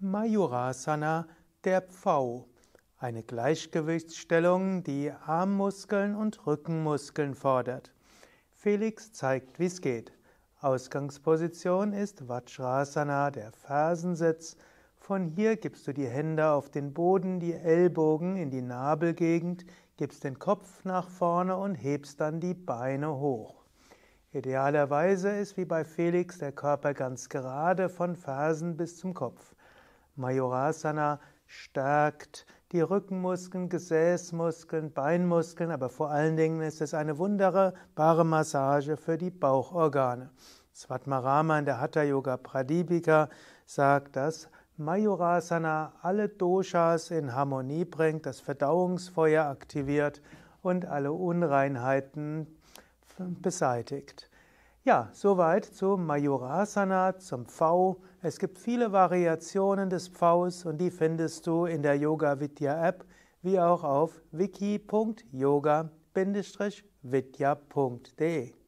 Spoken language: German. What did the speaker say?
Majurasana, der Pfau. Eine Gleichgewichtsstellung, die Armmuskeln und Rückenmuskeln fordert. Felix zeigt, wie es geht. Ausgangsposition ist Vajrasana, der Fersensitz. Von hier gibst du die Hände auf den Boden, die Ellbogen in die Nabelgegend, gibst den Kopf nach vorne und hebst dann die Beine hoch. Idealerweise ist wie bei Felix der Körper ganz gerade von Fersen bis zum Kopf. Majorasana stärkt die Rückenmuskeln, Gesäßmuskeln, Beinmuskeln, aber vor allen Dingen ist es eine wunderbare Massage für die Bauchorgane. Svatmarama in der Hatha Yoga Pradipika sagt, dass Majorasana alle Doshas in Harmonie bringt, das Verdauungsfeuer aktiviert und alle Unreinheiten beseitigt. Ja, soweit zum Majorasana, zum V. Es gibt viele Variationen des Vs und die findest du in der Yoga Vidya App wie auch auf wiki.yoga-vidya.de.